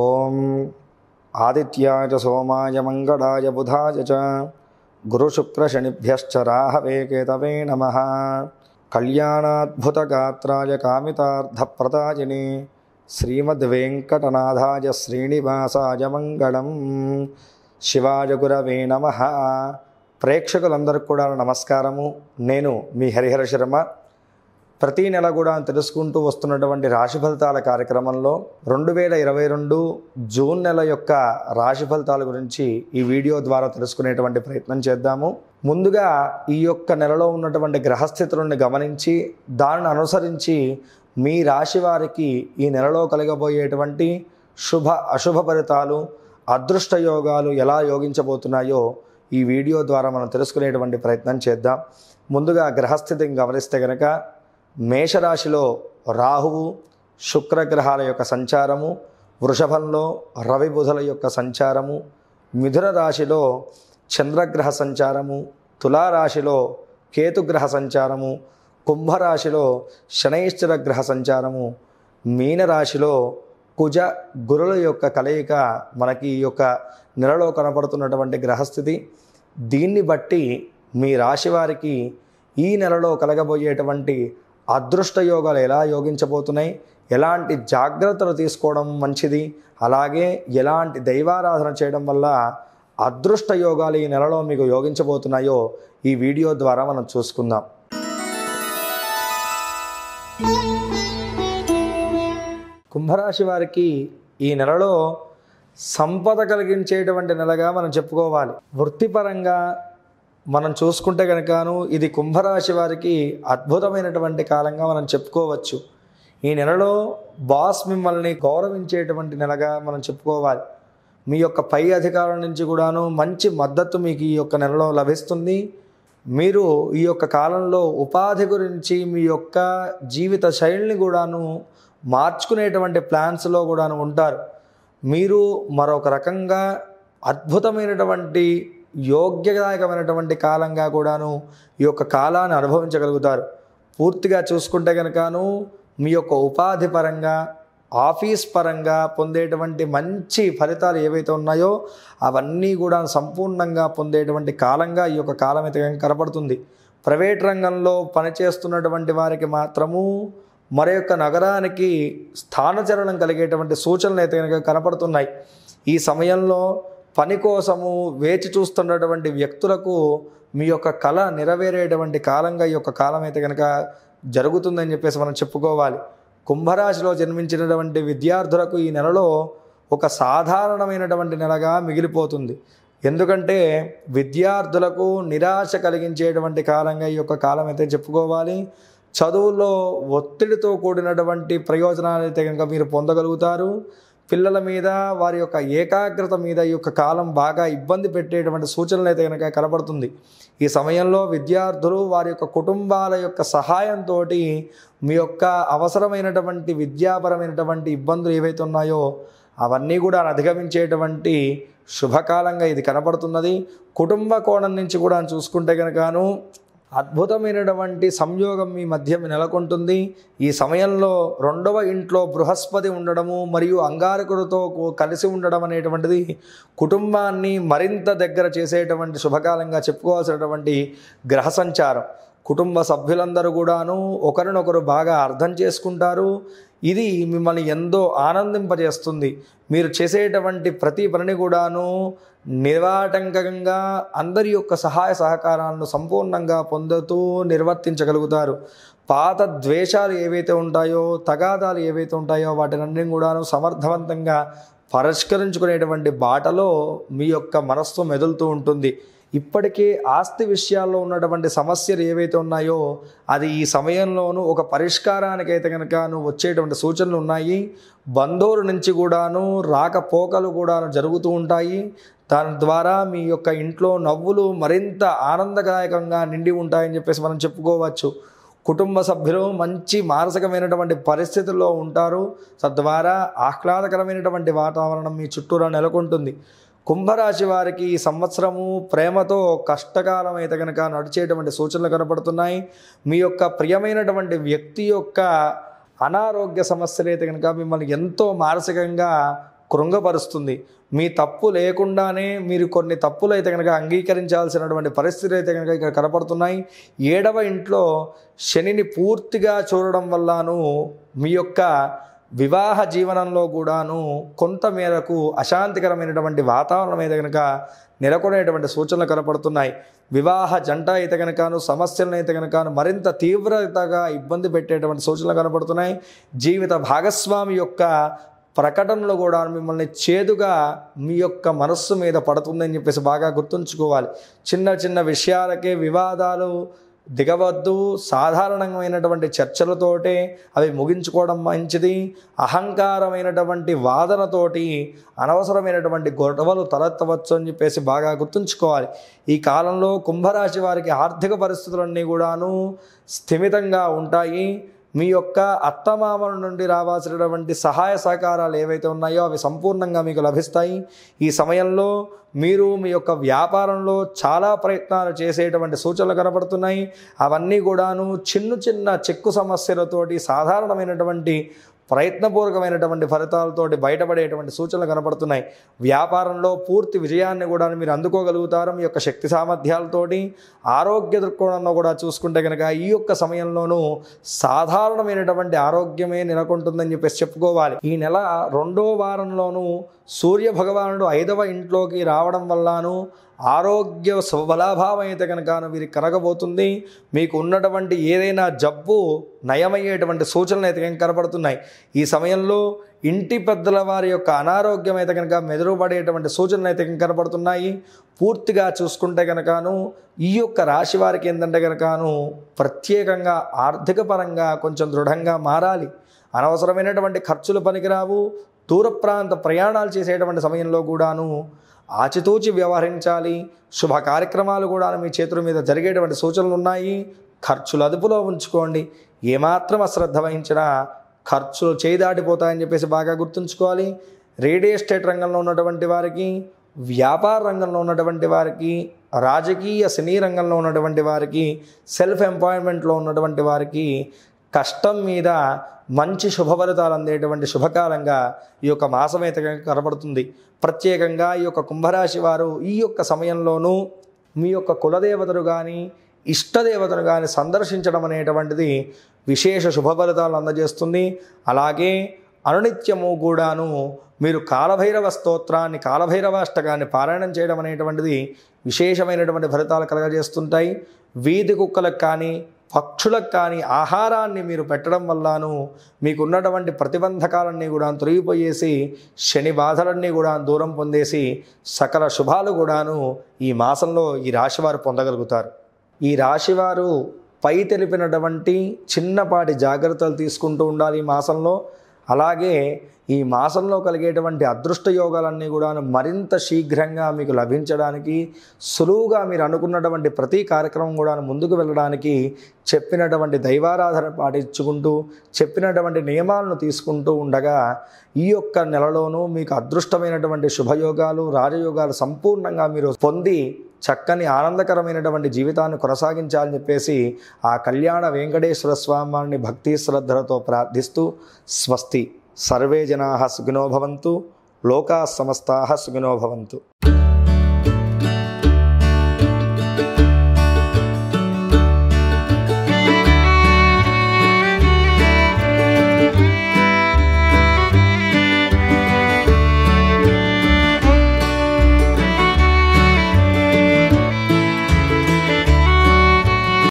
ఓం ఆదిత్యాయ సోమాయ మంగళాయ బుధాయ చ గురుశుక్రశనిభ్యశ్చ రాహవే కేతవే నమ కళ్యాణాద్భుతగాత్రాయ కామితార్థప్రదాయని శ్రీమద్వేంకటనాథాయ శ్రీనివాసాయ మంగళం శివాయ గురవే నమ ప్రేక్షకులందరికీ కూడా నమస్కారము నేను మీ హరిహర శర్మ ప్రతి నెల కూడా తెలుసుకుంటూ వస్తున్నటువంటి రాశి ఫలితాల కార్యక్రమంలో రెండు వేల ఇరవై రెండు జూన్ నెల యొక్క రాశి ఫలితాల గురించి ఈ వీడియో ద్వారా తెలుసుకునేటువంటి ప్రయత్నం చేద్దాము ముందుగా ఈ యొక్క నెలలో ఉన్నటువంటి గ్రహస్థితులను గమనించి దానిని అనుసరించి మీ రాశి వారికి ఈ నెలలో కలగబోయేటువంటి శుభ అశుభ ఫలితాలు అదృష్ట యోగాలు ఎలా యోగించబోతున్నాయో ఈ వీడియో ద్వారా మనం తెలుసుకునేటువంటి ప్రయత్నం చేద్దాం ముందుగా గ్రహస్థితిని గమనిస్తే కనుక మేషరాశిలో రాహువు శుక్రగ్రహాల యొక్క సంచారము వృషభంలో రవి బుధుల యొక్క సంచారము మిథున రాశిలో చంద్రగ్రహ సంచారము తులారాశిలో కేతుగ్రహ సంచారము కుంభరాశిలో శనైశ్చర గ్రహ సంచారము మీనరాశిలో కుజ గురుల యొక్క కలయిక మనకి ఈ యొక్క నెలలో కనపడుతున్నటువంటి గ్రహస్థితి దీన్ని బట్టి మీ రాశి వారికి ఈ నెలలో కలగబోయేటువంటి అదృష్ట యోగాలు ఎలా యోగించబోతున్నాయి ఎలాంటి జాగ్రత్తలు తీసుకోవడం మంచిది అలాగే ఎలాంటి దైవారాధన చేయడం వల్ల అదృష్ట యోగాలు ఈ నెలలో మీకు యోగించబోతున్నాయో ఈ వీడియో ద్వారా మనం చూసుకుందాం కుంభరాశి వారికి ఈ నెలలో సంపద కలిగించేటువంటి నెలగా మనం చెప్పుకోవాలి వృత్తిపరంగా మనం చూసుకుంటే కనుకను ఇది కుంభరాశి వారికి అద్భుతమైనటువంటి కాలంగా మనం చెప్పుకోవచ్చు ఈ నెలలో బాస్ మిమ్మల్ని గౌరవించేటువంటి నెలగా మనం చెప్పుకోవాలి మీ యొక్క పై అధికారుల నుంచి కూడాను మంచి మద్దతు మీకు ఈ యొక్క నెలలో లభిస్తుంది మీరు ఈ యొక్క కాలంలో ఉపాధి గురించి మీ యొక్క జీవిత శైలిని కూడాను మార్చుకునేటువంటి ప్లాన్స్లో కూడాను ఉంటారు మీరు మరొక రకంగా అద్భుతమైనటువంటి యోగ్యదాయకమైనటువంటి కాలంగా కూడాను ఈ యొక్క కాలాన్ని అనుభవించగలుగుతారు పూర్తిగా చూసుకుంటే కనుకను మీ యొక్క ఉపాధి పరంగా ఆఫీస్ పరంగా పొందేటువంటి మంచి ఫలితాలు ఏవైతే ఉన్నాయో అవన్నీ కూడా సంపూర్ణంగా పొందేటువంటి కాలంగా ఈ యొక్క కాలం అయితే కనపడుతుంది ప్రైవేట్ రంగంలో పనిచేస్తున్నటువంటి వారికి మాత్రము మరి యొక్క నగరానికి స్థానచరణం కలిగేటువంటి సూచనలు అయితే కనుక కనపడుతున్నాయి ఈ సమయంలో పని కోసము వేచి చూస్తున్నటువంటి వ్యక్తులకు మీ యొక్క కళ నెరవేరేటువంటి కాలంగా ఈ యొక్క కాలం అయితే కనుక జరుగుతుందని చెప్పేసి మనం చెప్పుకోవాలి కుంభరాశిలో జన్మించినటువంటి విద్యార్థులకు ఈ నెలలో ఒక సాధారణమైనటువంటి నెలగా మిగిలిపోతుంది ఎందుకంటే విద్యార్థులకు నిరాశ కలిగించేటువంటి కాలంగా ఈ యొక్క కాలం అయితే చెప్పుకోవాలి చదువుల్లో ఒత్తిడితో కూడినటువంటి ప్రయోజనాలు అయితే కనుక మీరు పొందగలుగుతారు పిల్లల మీద వారి యొక్క ఏకాగ్రత మీద ఈ యొక్క కాలం బాగా ఇబ్బంది పెట్టేటువంటి సూచనలు అయితే కనుక కనబడుతుంది ఈ సమయంలో విద్యార్థులు వారి యొక్క కుటుంబాల యొక్క సహాయంతో మీ యొక్క అవసరమైనటువంటి విద్యాపరమైనటువంటి ఇబ్బందులు ఏవైతే ఉన్నాయో అవన్నీ కూడా అధిగమించేటువంటి శుభకాలంగా ఇది కనబడుతున్నది కుటుంబ కోణం నుంచి కూడా చూసుకుంటే కనుకను అద్భుతమైనటువంటి సంయోగం మీ మధ్య నెలకొంటుంది ఈ సమయంలో రెండవ ఇంట్లో బృహస్పతి ఉండడము మరియు అంగారకుడితో కలిసి ఉండడం అనేటువంటిది కుటుంబాన్ని మరింత దగ్గర చేసేటువంటి శుభకాలంగా చెప్పుకోవాల్సినటువంటి గ్రహ సంచారం కుటుంబ సభ్యులందరూ కూడాను ఒకరినొకరు బాగా అర్థం చేసుకుంటారు ఇది మిమ్మల్ని ఎంతో ఆనందింపజేస్తుంది మీరు చేసేటువంటి ప్రతి పనిని కూడాను నిరాటంకంగా అందరి యొక్క సహాయ సహకారాలను సంపూర్ణంగా పొందుతూ నిర్వర్తించగలుగుతారు పాత ద్వేషాలు ఏవైతే ఉంటాయో తగాదాలు ఏవైతే ఉంటాయో వాటినన్నింటినీ కూడాను సమర్థవంతంగా పరిష్కరించుకునేటువంటి బాటలో మీ యొక్క మనస్సు మెదులుతూ ఉంటుంది ఇప్పటికే ఆస్తి విషయాల్లో ఉన్నటువంటి సమస్యలు ఏవైతే ఉన్నాయో అది ఈ సమయంలోనూ ఒక పరిష్కారానికైతే కనుక నువ్వు వచ్చేటువంటి సూచనలు ఉన్నాయి బంధువుల నుంచి కూడాను రాకపోకలు కూడాను జరుగుతూ ఉంటాయి దాని ద్వారా మీ యొక్క ఇంట్లో నవ్వులు మరింత ఆనందదాయకంగా నిండి ఉంటాయని చెప్పేసి మనం చెప్పుకోవచ్చు కుటుంబ సభ్యులు మంచి మానసికమైనటువంటి పరిస్థితుల్లో ఉంటారు తద్వారా ఆహ్లాదకరమైనటువంటి వాతావరణం మీ చుట్టూరా నెలకొంటుంది కుంభరాశి వారికి ఈ సంవత్సరము ప్రేమతో కష్టకాలం అయితే కనుక నడిచేటువంటి సూచనలు కనపడుతున్నాయి మీ యొక్క ప్రియమైనటువంటి వ్యక్తి యొక్క అనారోగ్య సమస్యలు అయితే కనుక మిమ్మల్ని ఎంతో మానసికంగా కృంగపరుస్తుంది మీ తప్పు లేకుండానే మీరు కొన్ని తప్పులు అయితే కనుక అంగీకరించాల్సినటువంటి పరిస్థితులు అయితే కనుక ఇక్కడ కనపడుతున్నాయి ఏడవ ఇంట్లో శనిని పూర్తిగా చూడడం వల్లను మీ యొక్క వివాహ జీవనంలో కూడాను కొంత మేరకు అశాంతికరమైనటువంటి వాతావరణం అయితే కనుక నెలకొనేటువంటి సూచనలు కనపడుతున్నాయి వివాహ జంట అయితే కనుకను సమస్యలను అయితే కనుకను మరింత తీవ్రతగా ఇబ్బంది పెట్టేటువంటి సూచనలు కనపడుతున్నాయి జీవిత భాగస్వామి యొక్క ప్రకటనలు కూడా మిమ్మల్ని చేదుగా మీ యొక్క మనస్సు మీద పడుతుందని చెప్పేసి బాగా గుర్తుంచుకోవాలి చిన్న చిన్న విషయాలకే వివాదాలు దిగవద్దు సాధారణమైనటువంటి చర్చలతోటే అవి ముగించుకోవడం మంచిది అహంకారమైనటువంటి వాదనతోటి అనవసరమైనటువంటి గొడవలు తలెత్తవచ్చు అని చెప్పేసి బాగా గుర్తుంచుకోవాలి ఈ కాలంలో కుంభరాశి వారికి ఆర్థిక పరిస్థితులన్నీ కూడాను స్థిమితంగా ఉంటాయి మీ యొక్క అత్తమామల నుండి రావాల్సినటువంటి సహాయ సహకారాలు ఏవైతే ఉన్నాయో అవి సంపూర్ణంగా మీకు లభిస్తాయి ఈ సమయంలో మీరు మీ యొక్క వ్యాపారంలో చాలా ప్రయత్నాలు చేసేటువంటి సూచనలు కనబడుతున్నాయి అవన్నీ కూడాను చిన్న చిన్న చెక్కు సమస్యలతోటి సాధారణమైనటువంటి ప్రయత్నపూర్వకమైనటువంటి ఫలితాలతోటి బయటపడేటువంటి సూచనలు కనపడుతున్నాయి వ్యాపారంలో పూర్తి విజయాన్ని కూడా మీరు అందుకోగలుగుతారు మీ యొక్క శక్తి సామర్థ్యాలతోటి ఆరోగ్య దృక్కోణంలో కూడా చూసుకుంటే కనుక ఈ యొక్క సమయంలోనూ సాధారణమైనటువంటి ఆరోగ్యమే నెలకొంటుందని చెప్పేసి చెప్పుకోవాలి ఈ నెల రెండో వారంలోనూ సూర్య భగవానుడు ఐదవ ఇంట్లోకి రావడం వల్లను ఆరోగ్య అయితే కనుక వీరికి కరగబోతుంది మీకు ఉన్నటువంటి ఏదైనా జబ్బు నయమయ్యేటువంటి సూచనలు అయితే కనుక కనబడుతున్నాయి ఈ సమయంలో ఇంటి పెద్దల వారి యొక్క అనారోగ్యం అయితే కనుక మెదలుపడేటువంటి సూచనలు అయితే కనుక కనబడుతున్నాయి పూర్తిగా చూసుకుంటే కనుకను ఈ యొక్క రాశి వారికి ఏంటంటే కనుకను ప్రత్యేకంగా ఆర్థిక పరంగా కొంచెం దృఢంగా మారాలి అనవసరమైనటువంటి ఖర్చులు పనికిరావు దూర ప్రాంత ప్రయాణాలు చేసేటువంటి సమయంలో కూడాను ఆచితూచి వ్యవహరించాలి శుభ కార్యక్రమాలు కూడా మీ చేతుల మీద జరిగేటువంటి సూచనలు ఉన్నాయి ఖర్చులు అదుపులో ఉంచుకోండి ఏమాత్రం అశ్రద్ధ వహించినా ఖర్చులు చేదాటిపోతాయని చెప్పేసి బాగా గుర్తుంచుకోవాలి రియల్ ఎస్టేట్ రంగంలో ఉన్నటువంటి వారికి వ్యాపార రంగంలో ఉన్నటువంటి వారికి రాజకీయ సినీ రంగంలో ఉన్నటువంటి వారికి సెల్ఫ్ ఎంప్లాయ్మెంట్లో ఉన్నటువంటి వారికి కష్టం మీద మంచి శుభఫలితాలు అందేటువంటి శుభకాలంగా ఈ యొక్క మాసమేతగా కనబడుతుంది ప్రత్యేకంగా ఈ యొక్క కుంభరాశి వారు ఈ యొక్క సమయంలోనూ మీ యొక్క కులదేవతలు కానీ ఇష్టదేవతను కానీ సందర్శించడం అనేటువంటిది విశేష శుభఫలితాలు అందజేస్తుంది అలాగే అనునిత్యము కూడాను మీరు కాలభైరవ స్తోత్రాన్ని అష్టకాన్ని పారాయణం చేయడం అనేటువంటిది విశేషమైనటువంటి ఫలితాలు కలగజేస్తుంటాయి వీధి కుక్కలకు కానీ పక్షులకు కానీ ఆహారాన్ని మీరు పెట్టడం వల్లను మీకున్నటువంటి ప్రతిబంధకాలన్నీ కూడా తొలగిపోయేసి శని బాధలన్నీ కూడా దూరం పొందేసి సకల శుభాలు కూడాను ఈ మాసంలో ఈ రాశివారు పొందగలుగుతారు ఈ రాశివారు పై తెలిపినటువంటి చిన్నపాటి జాగ్రత్తలు తీసుకుంటూ ఉండాలి ఈ మాసంలో అలాగే ఈ మాసంలో కలిగేటువంటి అదృష్ట యోగాలన్నీ కూడా మరింత శీఘ్రంగా మీకు లభించడానికి సులువుగా మీరు అనుకున్నటువంటి ప్రతి కార్యక్రమం కూడా ముందుకు వెళ్ళడానికి చెప్పినటువంటి దైవారాధన పాటించుకుంటూ చెప్పినటువంటి నియమాలను తీసుకుంటూ ఉండగా ఈ యొక్క నెలలోనూ మీకు అదృష్టమైనటువంటి శుభయోగాలు రాజయోగాలు సంపూర్ణంగా మీరు పొంది చక్కని ఆనందకరమైనటువంటి జీవితాన్ని కొనసాగించాలని చెప్పేసి ఆ కళ్యాణ వెంకటేశ్వర స్వామిని భక్తి శ్రద్ధలతో ప్రార్థిస్తూ స్వస్తి సర్వే జనా సుఖినోభవంతు లోకా సమస్తా సుఖినోభవంతు